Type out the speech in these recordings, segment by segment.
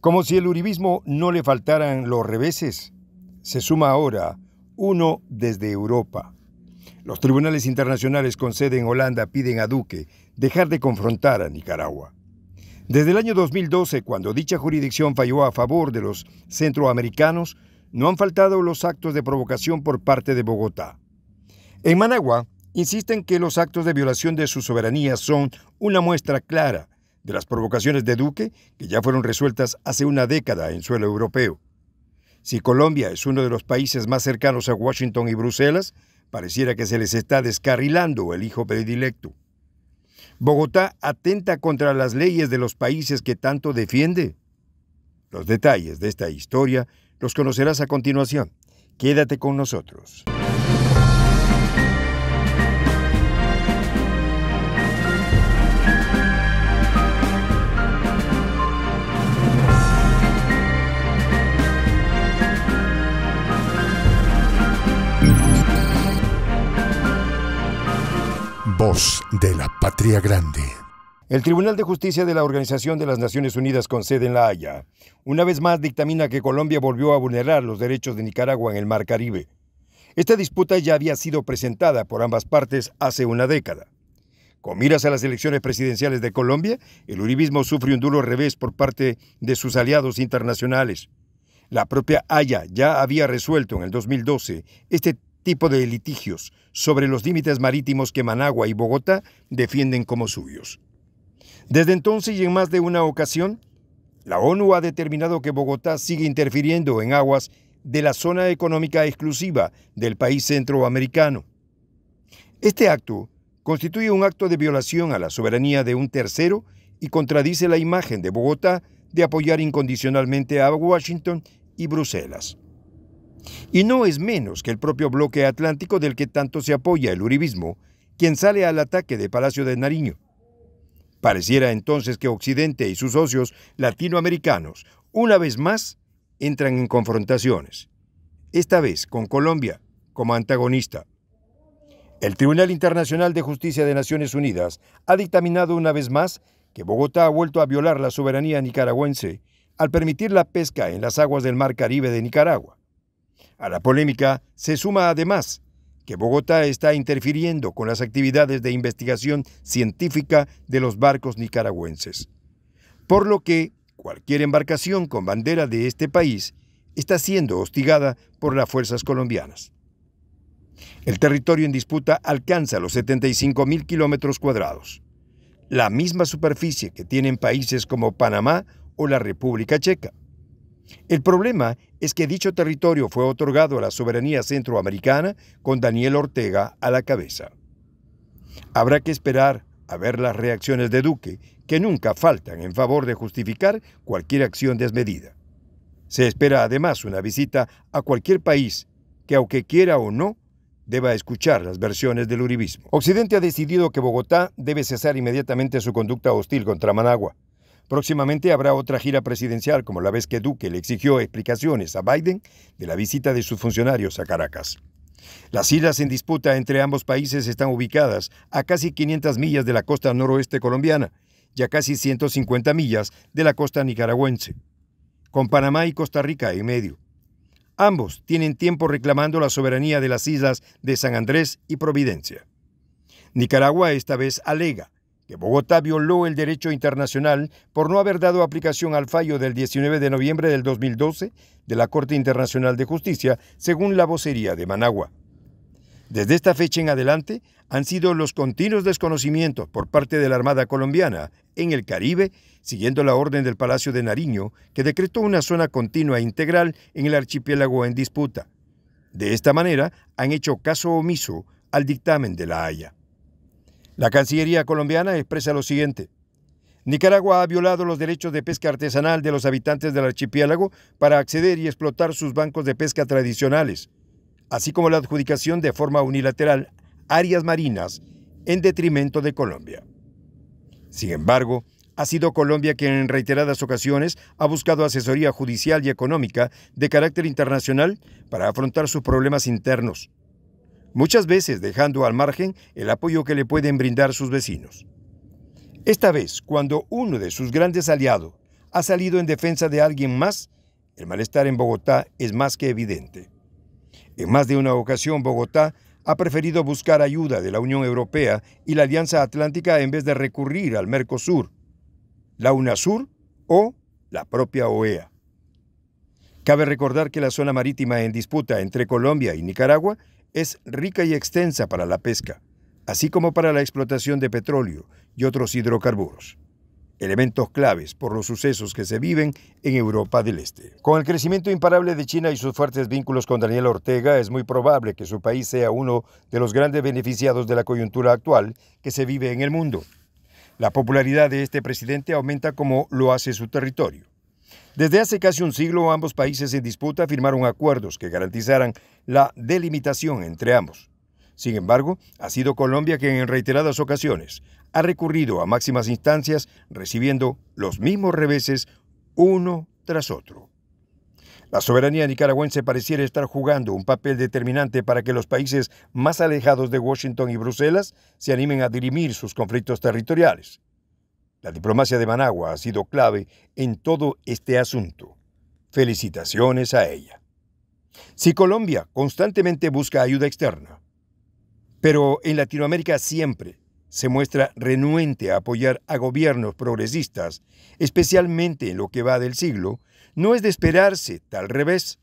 Como si el uribismo no le faltaran los reveses, se suma ahora uno desde Europa. Los tribunales internacionales con sede en Holanda piden a Duque dejar de confrontar a Nicaragua. Desde el año 2012, cuando dicha jurisdicción falló a favor de los centroamericanos, no han faltado los actos de provocación por parte de Bogotá. En Managua, insisten que los actos de violación de su soberanía son una muestra clara las provocaciones de Duque, que ya fueron resueltas hace una década en suelo europeo. Si Colombia es uno de los países más cercanos a Washington y Bruselas, pareciera que se les está descarrilando el hijo predilecto. Bogotá atenta contra las leyes de los países que tanto defiende. Los detalles de esta historia los conocerás a continuación. Quédate con nosotros. Voz de la Patria Grande. El Tribunal de Justicia de la Organización de las Naciones Unidas con sede en La Haya, una vez más dictamina que Colombia volvió a vulnerar los derechos de Nicaragua en el Mar Caribe. Esta disputa ya había sido presentada por ambas partes hace una década. Con miras a las elecciones presidenciales de Colombia, el uribismo sufre un duro revés por parte de sus aliados internacionales. La propia Haya ya había resuelto en el 2012 este tipo de litigios sobre los límites marítimos que Managua y Bogotá defienden como suyos. Desde entonces y en más de una ocasión, la ONU ha determinado que Bogotá sigue interfiriendo en aguas de la zona económica exclusiva del país centroamericano. Este acto constituye un acto de violación a la soberanía de un tercero y contradice la imagen de Bogotá de apoyar incondicionalmente a Washington y Bruselas. Y no es menos que el propio bloque atlántico del que tanto se apoya el Uribismo, quien sale al ataque de Palacio de Nariño. Pareciera entonces que Occidente y sus socios latinoamericanos, una vez más, entran en confrontaciones, esta vez con Colombia como antagonista. El Tribunal Internacional de Justicia de Naciones Unidas ha dictaminado una vez más que Bogotá ha vuelto a violar la soberanía nicaragüense al permitir la pesca en las aguas del Mar Caribe de Nicaragua. A la polémica se suma además que Bogotá está interfiriendo con las actividades de investigación científica de los barcos nicaragüenses. Por lo que cualquier embarcación con bandera de este país está siendo hostigada por las fuerzas colombianas. El territorio en disputa alcanza los 75.000 kilómetros cuadrados, la misma superficie que tienen países como Panamá o la República Checa. El problema es que dicho territorio fue otorgado a la soberanía centroamericana con Daniel Ortega a la cabeza. Habrá que esperar a ver las reacciones de Duque, que nunca faltan en favor de justificar cualquier acción desmedida. Se espera además una visita a cualquier país que, aunque quiera o no, deba escuchar las versiones del uribismo. Occidente ha decidido que Bogotá debe cesar inmediatamente su conducta hostil contra Managua. Próximamente habrá otra gira presidencial como la vez que Duque le exigió explicaciones a Biden de la visita de sus funcionarios a Caracas. Las islas en disputa entre ambos países están ubicadas a casi 500 millas de la costa noroeste colombiana y a casi 150 millas de la costa nicaragüense, con Panamá y Costa Rica en medio. Ambos tienen tiempo reclamando la soberanía de las islas de San Andrés y Providencia. Nicaragua esta vez alega que Bogotá violó el derecho internacional por no haber dado aplicación al fallo del 19 de noviembre del 2012 de la Corte Internacional de Justicia, según la vocería de Managua. Desde esta fecha en adelante han sido los continuos desconocimientos por parte de la Armada colombiana en el Caribe, siguiendo la orden del Palacio de Nariño, que decretó una zona continua e integral en el archipiélago en disputa. De esta manera han hecho caso omiso al dictamen de la Haya. La Cancillería colombiana expresa lo siguiente. Nicaragua ha violado los derechos de pesca artesanal de los habitantes del archipiélago para acceder y explotar sus bancos de pesca tradicionales, así como la adjudicación de forma unilateral áreas marinas en detrimento de Colombia. Sin embargo, ha sido Colombia quien en reiteradas ocasiones ha buscado asesoría judicial y económica de carácter internacional para afrontar sus problemas internos muchas veces dejando al margen el apoyo que le pueden brindar sus vecinos. Esta vez, cuando uno de sus grandes aliados ha salido en defensa de alguien más, el malestar en Bogotá es más que evidente. En más de una ocasión, Bogotá ha preferido buscar ayuda de la Unión Europea y la Alianza Atlántica en vez de recurrir al Mercosur, la UNASUR o la propia OEA. Cabe recordar que la zona marítima en disputa entre Colombia y Nicaragua es rica y extensa para la pesca, así como para la explotación de petróleo y otros hidrocarburos elementos claves por los sucesos que se viven en Europa del Este. Con el crecimiento imparable de China y sus fuertes vínculos con Daniel Ortega, es muy probable que su país sea uno de los grandes beneficiados de la coyuntura actual que se vive en el mundo. La popularidad de este presidente aumenta como lo hace su territorio. Desde hace casi un siglo ambos países en disputa firmaron acuerdos que garantizaran la delimitación entre ambos. Sin embargo, ha sido Colombia quien en reiteradas ocasiones ha recurrido a máximas instancias recibiendo los mismos reveses uno tras otro. La soberanía nicaragüense pareciera estar jugando un papel determinante para que los países más alejados de Washington y Bruselas se animen a dirimir sus conflictos territoriales. La diplomacia de Managua ha sido clave en todo este asunto. Felicitaciones a ella. Si Colombia constantemente busca ayuda externa, pero en Latinoamérica siempre se muestra renuente a apoyar a gobiernos progresistas, especialmente en lo que va del siglo, no es de esperarse tal revés.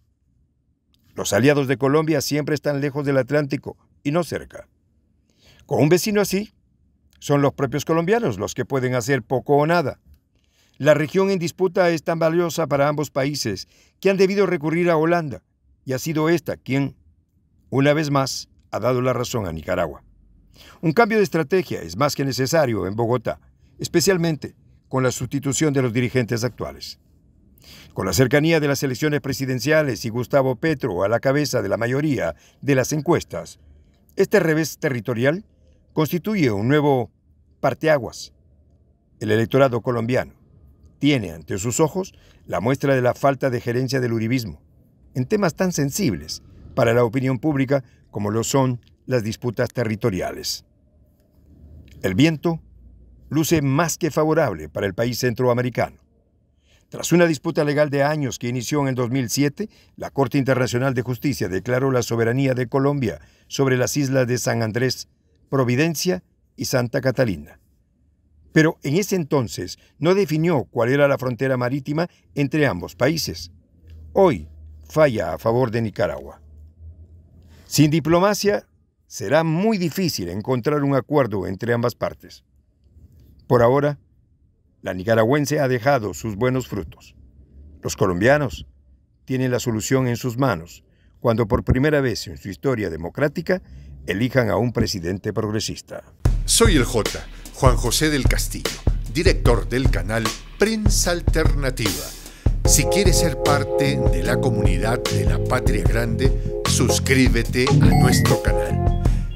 Los aliados de Colombia siempre están lejos del Atlántico y no cerca. Con un vecino así, son los propios colombianos los que pueden hacer poco o nada. La región en disputa es tan valiosa para ambos países que han debido recurrir a Holanda, y ha sido esta quien, una vez más, ha dado la razón a Nicaragua. Un cambio de estrategia es más que necesario en Bogotá, especialmente con la sustitución de los dirigentes actuales. Con la cercanía de las elecciones presidenciales y Gustavo Petro a la cabeza de la mayoría de las encuestas, este revés territorial constituye un nuevo parteaguas. El electorado colombiano tiene ante sus ojos la muestra de la falta de gerencia del uribismo en temas tan sensibles para la opinión pública como lo son las disputas territoriales. El viento luce más que favorable para el país centroamericano. Tras una disputa legal de años que inició en el 2007, la Corte Internacional de Justicia declaró la soberanía de Colombia sobre las islas de San Andrés Providencia y Santa Catalina. Pero en ese entonces no definió cuál era la frontera marítima entre ambos países. Hoy falla a favor de Nicaragua. Sin diplomacia será muy difícil encontrar un acuerdo entre ambas partes. Por ahora, la nicaragüense ha dejado sus buenos frutos. Los colombianos tienen la solución en sus manos, cuando por primera vez en su historia democrática elijan a un presidente progresista. Soy el J, Juan José del Castillo, director del canal Prensa Alternativa. Si quieres ser parte de la comunidad de la Patria Grande, suscríbete a nuestro canal.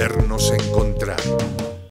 podernos encontrar.